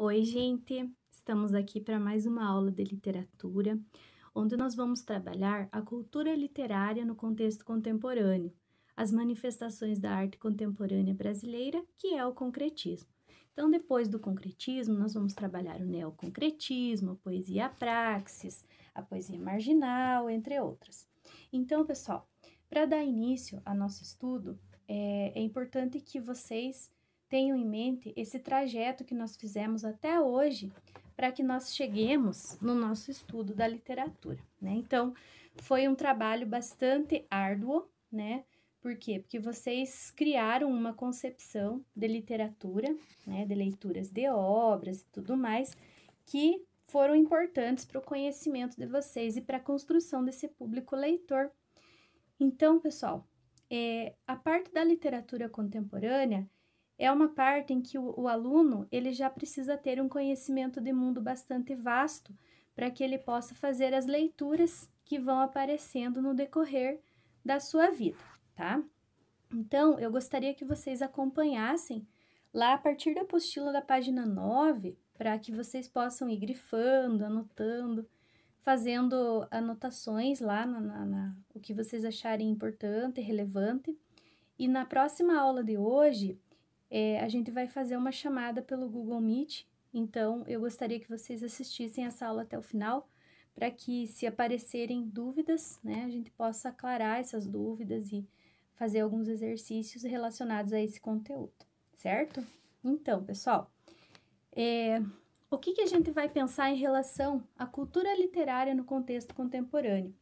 Oi, gente! Estamos aqui para mais uma aula de literatura, onde nós vamos trabalhar a cultura literária no contexto contemporâneo, as manifestações da arte contemporânea brasileira, que é o concretismo. Então, depois do concretismo, nós vamos trabalhar o neoconcretismo, a poesia praxis, a poesia marginal, entre outras. Então, pessoal, para dar início ao nosso estudo, é, é importante que vocês tenham em mente esse trajeto que nós fizemos até hoje para que nós cheguemos no nosso estudo da literatura, né? Então, foi um trabalho bastante árduo, né? Por quê? Porque vocês criaram uma concepção de literatura, né, de leituras de obras e tudo mais, que foram importantes para o conhecimento de vocês e para a construção desse público leitor. Então, pessoal, é, a parte da literatura contemporânea é uma parte em que o, o aluno ele já precisa ter um conhecimento de mundo bastante vasto para que ele possa fazer as leituras que vão aparecendo no decorrer da sua vida, tá? Então, eu gostaria que vocês acompanhassem lá a partir da apostila da página 9, para que vocês possam ir grifando, anotando, fazendo anotações lá na, na, na, o que vocês acharem importante, relevante. E na próxima aula de hoje, é, a gente vai fazer uma chamada pelo Google Meet. Então, eu gostaria que vocês assistissem essa aula até o final, para que, se aparecerem dúvidas, né, a gente possa aclarar essas dúvidas e fazer alguns exercícios relacionados a esse conteúdo, certo? Então, pessoal, é, o que, que a gente vai pensar em relação à cultura literária no contexto contemporâneo?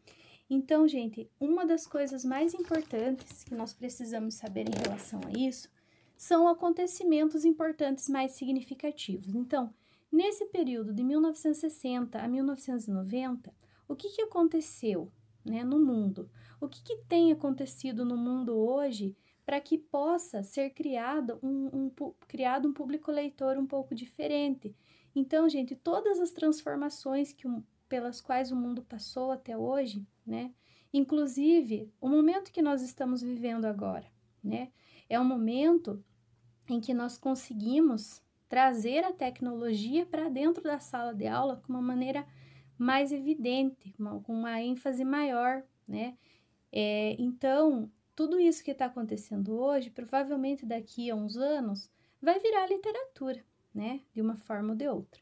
Então, gente, uma das coisas mais importantes que nós precisamos saber em relação a isso são acontecimentos importantes mais significativos. Então, nesse período de 1960 a 1990, o que, que aconteceu né, no mundo? O que, que tem acontecido no mundo hoje para que possa ser criado um, um, criado um público leitor um pouco diferente? Então, gente, todas as transformações que, pelas quais o mundo passou até hoje, né? Inclusive, o momento que nós estamos vivendo agora, né? É um momento em que nós conseguimos trazer a tecnologia para dentro da sala de aula com uma maneira mais evidente, uma, com uma ênfase maior, né? É, então, tudo isso que está acontecendo hoje, provavelmente daqui a uns anos, vai virar literatura, né? De uma forma ou de outra.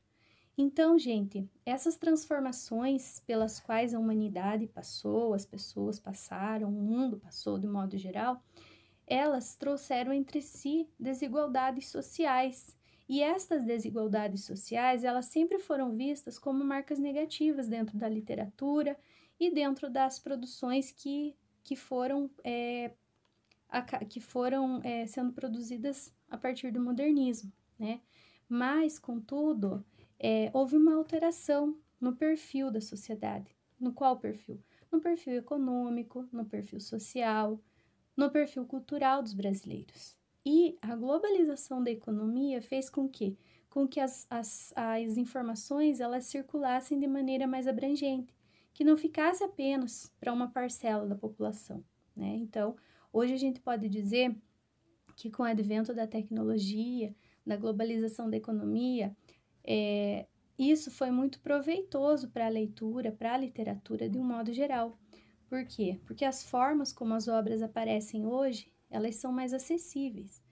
Então, gente, essas transformações pelas quais a humanidade passou, as pessoas passaram, o mundo passou de modo geral, elas trouxeram entre si desigualdades sociais, e estas desigualdades sociais, elas sempre foram vistas como marcas negativas dentro da literatura e dentro das produções que, que foram, é, a, que foram é, sendo produzidas a partir do modernismo, né? Mas, contudo, é, houve uma alteração no perfil da sociedade. No qual perfil? No perfil econômico, no perfil social, no perfil cultural dos brasileiros. E a globalização da economia fez com que, com que as, as, as informações elas circulassem de maneira mais abrangente, que não ficasse apenas para uma parcela da população. Né? Então, hoje a gente pode dizer que com o advento da tecnologia, da globalização da economia, é, isso foi muito proveitoso para a leitura, para a literatura de um modo geral, por quê? Porque as formas como as obras aparecem hoje, elas são mais acessíveis.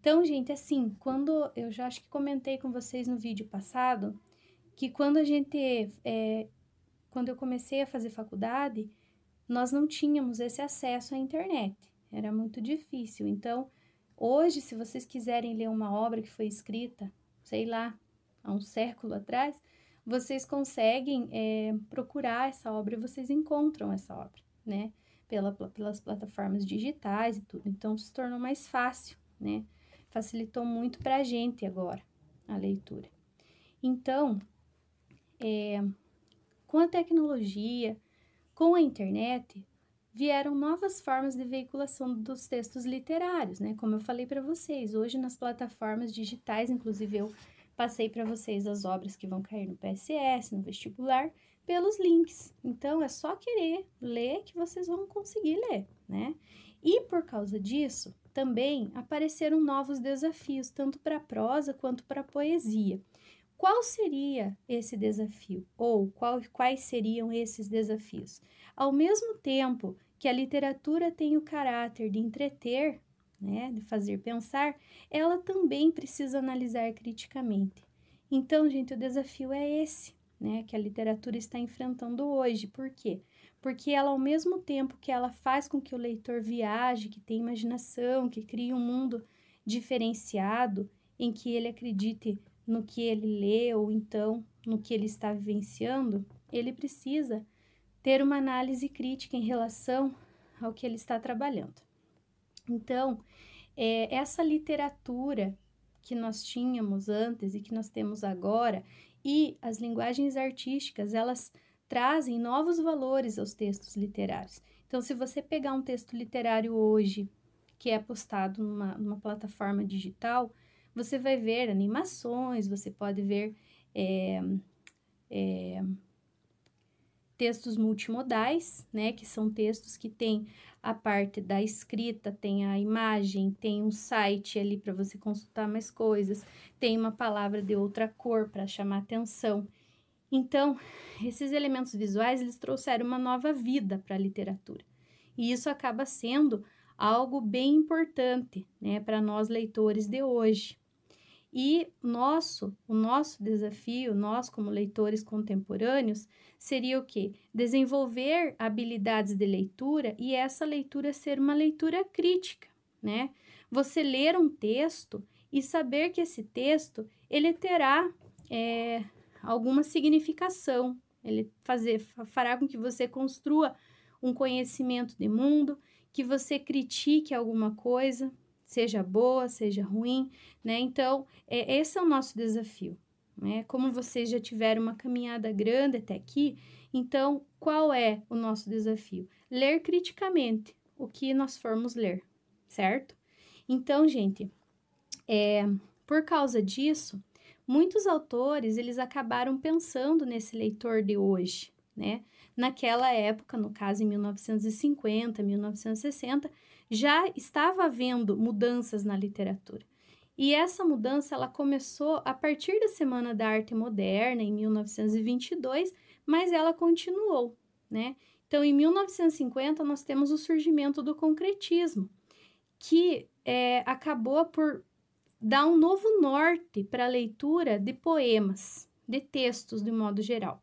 Então, gente, assim, quando eu já acho que comentei com vocês no vídeo passado que quando a gente, é, quando eu comecei a fazer faculdade, nós não tínhamos esse acesso à internet, era muito difícil. Então, hoje, se vocês quiserem ler uma obra que foi escrita, sei lá, há um século atrás, vocês conseguem é, procurar essa obra e vocês encontram essa obra, né? Pela, pelas plataformas digitais e tudo. Então, se tornou mais fácil, né? Facilitou muito para a gente agora a leitura. Então, é, com a tecnologia, com a internet, vieram novas formas de veiculação dos textos literários, né? Como eu falei para vocês, hoje nas plataformas digitais, inclusive eu passei para vocês as obras que vão cair no PSS, no vestibular, pelos links. Então, é só querer ler que vocês vão conseguir ler, né? E por causa disso, também apareceram novos desafios, tanto para a prosa quanto para a poesia. Qual seria esse desafio? Ou qual, quais seriam esses desafios? Ao mesmo tempo que a literatura tem o caráter de entreter, né, de fazer pensar, ela também precisa analisar criticamente. Então, gente, o desafio é esse, né, que a literatura está enfrentando hoje. Por quê? Porque ela, ao mesmo tempo que ela faz com que o leitor viaje, que tenha imaginação, que crie um mundo diferenciado, em que ele acredite no que ele lê ou então no que ele está vivenciando, ele precisa ter uma análise crítica em relação ao que ele está trabalhando. Então, é, essa literatura que nós tínhamos antes e que nós temos agora e as linguagens artísticas, elas trazem novos valores aos textos literários. Então, se você pegar um texto literário hoje, que é postado numa, numa plataforma digital, você vai ver animações, você pode ver é, é, textos multimodais, né, que são textos que têm a parte da escrita, tem a imagem, tem um site ali para você consultar mais coisas, tem uma palavra de outra cor para chamar atenção. Então, esses elementos visuais eles trouxeram uma nova vida para a literatura. E isso acaba sendo algo bem importante, né, para nós leitores de hoje. E nosso, o nosso desafio, nós como leitores contemporâneos, seria o quê? Desenvolver habilidades de leitura e essa leitura ser uma leitura crítica, né? Você ler um texto e saber que esse texto ele terá é, alguma significação, ele fazer, fará com que você construa um conhecimento de mundo, que você critique alguma coisa, seja boa, seja ruim, né? Então, é, esse é o nosso desafio, né? Como vocês já tiveram uma caminhada grande até aqui, então, qual é o nosso desafio? Ler criticamente o que nós formos ler, certo? Então, gente, é, por causa disso, muitos autores, eles acabaram pensando nesse leitor de hoje, né? Naquela época, no caso em 1950, 1960, já estava havendo mudanças na literatura. E essa mudança ela começou a partir da Semana da Arte Moderna em 1922, mas ela continuou, né? Então, em 1950 nós temos o surgimento do concretismo, que é, acabou por dar um novo norte para a leitura de poemas, de textos de modo geral.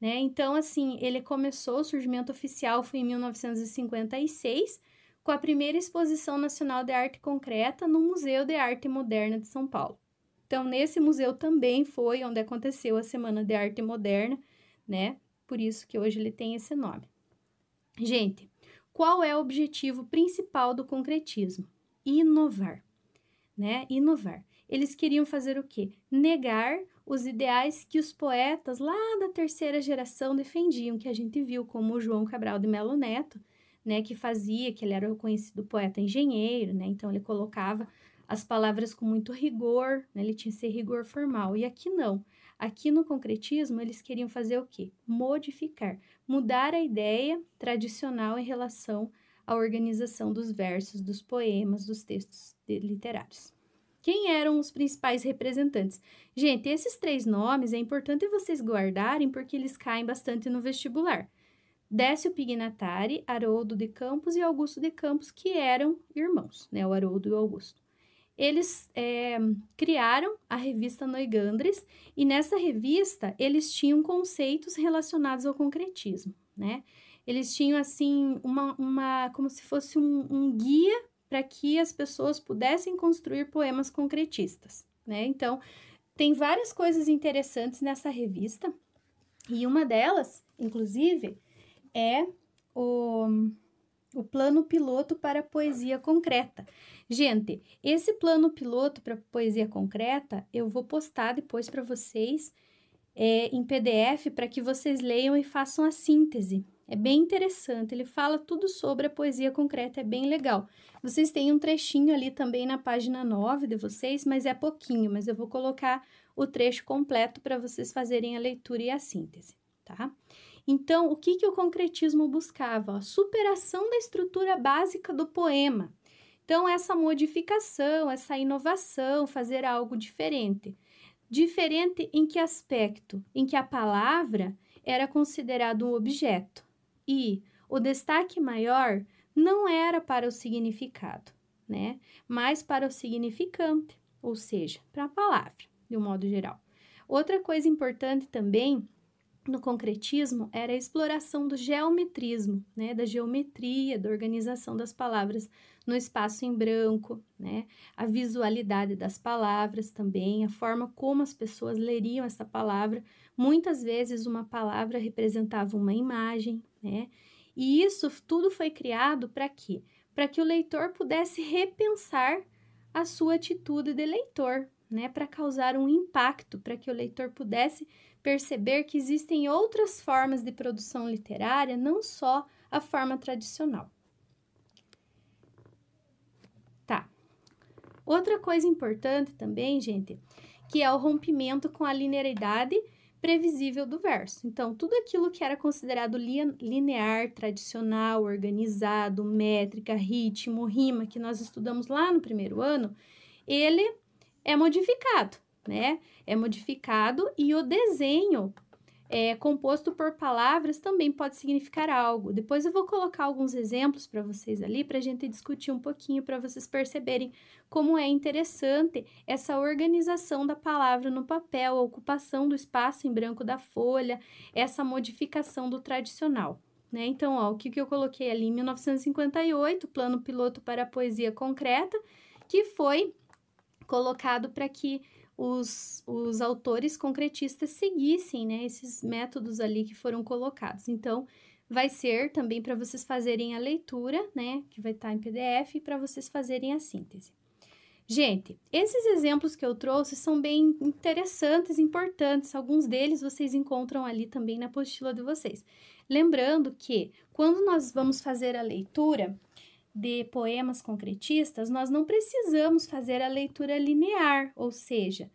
Né? Então, assim, ele começou, o surgimento oficial foi em 1956, com a primeira Exposição Nacional de Arte Concreta no Museu de Arte Moderna de São Paulo. Então, nesse museu também foi onde aconteceu a Semana de Arte Moderna, né? Por isso que hoje ele tem esse nome. Gente, qual é o objetivo principal do concretismo? Inovar, né? Inovar. Eles queriam fazer o quê? Negar os ideais que os poetas lá da terceira geração defendiam, que a gente viu como o João Cabral de Melo Neto, né, que fazia, que ele era o conhecido poeta engenheiro, né? Então ele colocava as palavras com muito rigor, né? Ele tinha esse rigor formal. E aqui não. Aqui no concretismo eles queriam fazer o quê? Modificar, mudar a ideia tradicional em relação à organização dos versos, dos poemas, dos textos literários. Quem eram os principais representantes? Gente, esses três nomes é importante vocês guardarem porque eles caem bastante no vestibular. Décio Pignatari, Haroldo de Campos e Augusto de Campos, que eram irmãos, né, o Haroldo e o Augusto. Eles é, criaram a revista Noigandres e nessa revista eles tinham conceitos relacionados ao concretismo, né? Eles tinham, assim, uma, uma como se fosse um, um guia para que as pessoas pudessem construir poemas concretistas, né? Então, tem várias coisas interessantes nessa revista e uma delas, inclusive, é o, o plano piloto para poesia concreta. Gente, esse plano piloto para poesia concreta eu vou postar depois para vocês é, em PDF para que vocês leiam e façam a síntese. É bem interessante, ele fala tudo sobre a poesia concreta, é bem legal. Vocês têm um trechinho ali também na página 9 de vocês, mas é pouquinho, mas eu vou colocar o trecho completo para vocês fazerem a leitura e a síntese, tá? Então, o que, que o concretismo buscava? A superação da estrutura básica do poema. Então, essa modificação, essa inovação, fazer algo diferente. Diferente em que aspecto? Em que a palavra era considerada um objeto e o destaque maior não era para o significado, né? Mas para o significante, ou seja, para a palavra, de um modo geral. Outra coisa importante também no concretismo era a exploração do geometrismo, né, da geometria, da organização das palavras no espaço em branco, né, a visualidade das palavras também, a forma como as pessoas leriam essa palavra. Muitas vezes uma palavra representava uma imagem, né, e isso tudo foi criado para quê? Para que o leitor pudesse repensar a sua atitude de leitor, né, para causar um impacto, para que o leitor pudesse perceber que existem outras formas de produção literária, não só a forma tradicional. Tá. Outra coisa importante também, gente, que é o rompimento com a linearidade previsível do verso. Então, tudo aquilo que era considerado linear, tradicional, organizado, métrica, ritmo, rima, que nós estudamos lá no primeiro ano, ele é modificado né? É modificado e o desenho é composto por palavras também pode significar algo. Depois eu vou colocar alguns exemplos para vocês ali para a gente discutir um pouquinho para vocês perceberem como é interessante essa organização da palavra no papel, a ocupação do espaço em branco da folha, essa modificação do tradicional. Né? Então, ó, o que, que eu coloquei ali em 1958, plano piloto para a poesia concreta, que foi colocado para que os, os autores concretistas seguissem né, esses métodos ali que foram colocados. Então, vai ser também para vocês fazerem a leitura, né, que vai estar tá em PDF, para vocês fazerem a síntese. Gente, esses exemplos que eu trouxe são bem interessantes, importantes. Alguns deles vocês encontram ali também na apostila de vocês. Lembrando que quando nós vamos fazer a leitura, de poemas concretistas, nós não precisamos fazer a leitura linear, ou seja,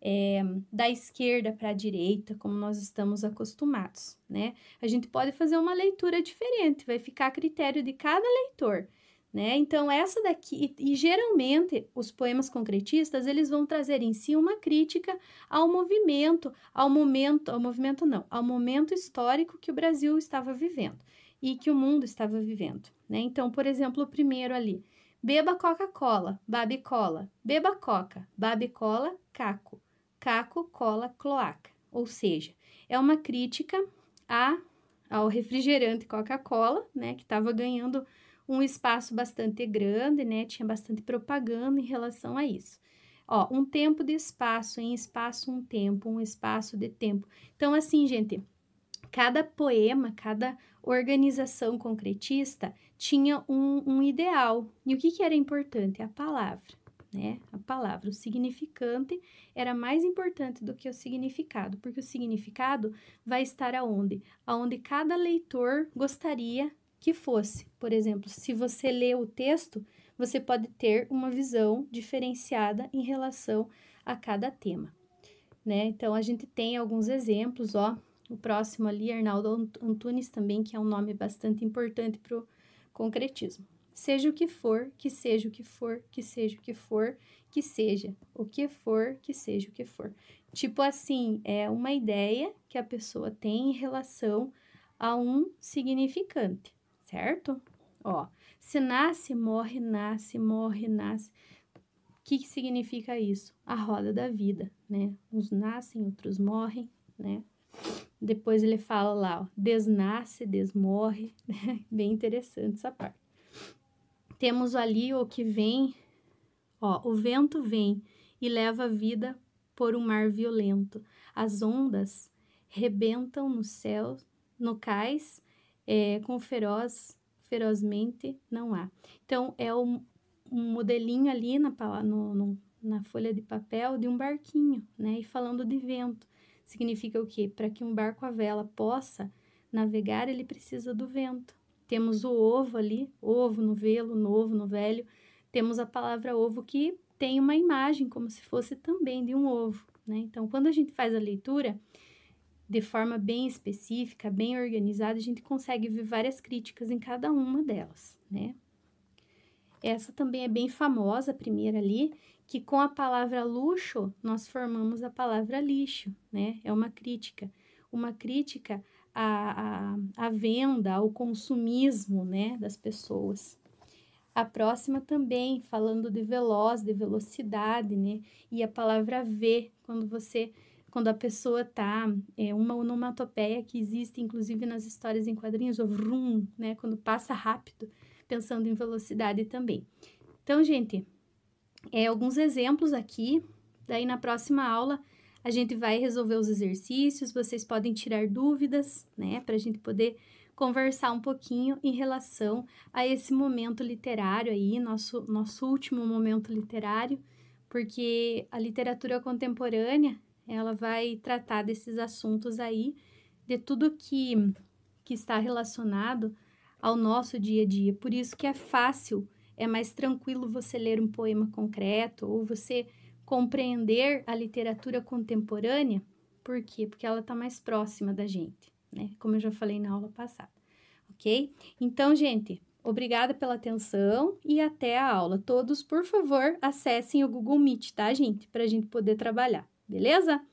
é, da esquerda para a direita, como nós estamos acostumados, né? A gente pode fazer uma leitura diferente, vai ficar a critério de cada leitor, né? Então, essa daqui, e, e geralmente os poemas concretistas, eles vão trazer em si uma crítica ao movimento, ao momento, ao movimento não, ao momento histórico que o Brasil estava vivendo e que o mundo estava vivendo né? Então, por exemplo, o primeiro ali. Beba Coca-Cola, babe cola, Beba Coca, babe cola, caco. Caco, cola, cloaca. Ou seja, é uma crítica a, ao refrigerante Coca-Cola, né? Que estava ganhando um espaço bastante grande, né? Tinha bastante propaganda em relação a isso. Ó, um tempo de espaço, em espaço um tempo, um espaço de tempo. Então, assim, gente, Cada poema, cada organização concretista tinha um, um ideal. E o que, que era importante? A palavra. Né? A palavra, o significante era mais importante do que o significado, porque o significado vai estar aonde? Aonde cada leitor gostaria que fosse. Por exemplo, se você lê o texto, você pode ter uma visão diferenciada em relação a cada tema, né? Então a gente tem alguns exemplos, ó, o próximo ali, Arnaldo Antunes também, que é um nome bastante importante para o concretismo. Seja o que for, que seja o que for, que seja o que for, que seja o que for, que seja o que for. Tipo assim, é uma ideia que a pessoa tem em relação a um significante, certo? Ó, se nasce, morre, nasce, morre, nasce. O que, que significa isso? A roda da vida, né? Uns nascem, outros morrem, né? Depois ele fala lá, ó, desnasce, desmorre, né? bem interessante essa parte. Temos ali o que vem, ó, o vento vem e leva a vida por um mar violento. As ondas rebentam no céu, no cais, é, com feroz, ferozmente não há. Então, é um, um modelinho ali na, no, no, na folha de papel de um barquinho, né? E falando de vento. Significa o quê? Para que um barco à vela possa navegar, ele precisa do vento. Temos o ovo ali, ovo no velo, novo no velho. Temos a palavra ovo que tem uma imagem como se fosse também de um ovo. Né? Então, quando a gente faz a leitura de forma bem específica, bem organizada, a gente consegue ver várias críticas em cada uma delas. Né? Essa também é bem famosa, a primeira ali, que com a palavra luxo nós formamos a palavra lixo, né? É uma crítica, uma crítica à, à, à venda, ao consumismo, né, das pessoas. A próxima também, falando de veloz, de velocidade, né? E a palavra ver, quando você quando a pessoa tá, é uma onomatopeia que existe inclusive nas histórias em quadrinhos, o vrum, né, quando passa rápido, pensando em velocidade também. Então, gente, é, alguns exemplos aqui. Daí, na próxima aula, a gente vai resolver os exercícios, vocês podem tirar dúvidas, né? Para a gente poder conversar um pouquinho em relação a esse momento literário aí, nosso, nosso último momento literário, porque a literatura contemporânea, ela vai tratar desses assuntos aí, de tudo que, que está relacionado ao nosso dia a dia. Por isso que é fácil é mais tranquilo você ler um poema concreto ou você compreender a literatura contemporânea. Por quê? Porque ela está mais próxima da gente, né? Como eu já falei na aula passada, ok? Então, gente, obrigada pela atenção e até a aula. Todos, por favor, acessem o Google Meet, tá, gente? Para a gente poder trabalhar, beleza?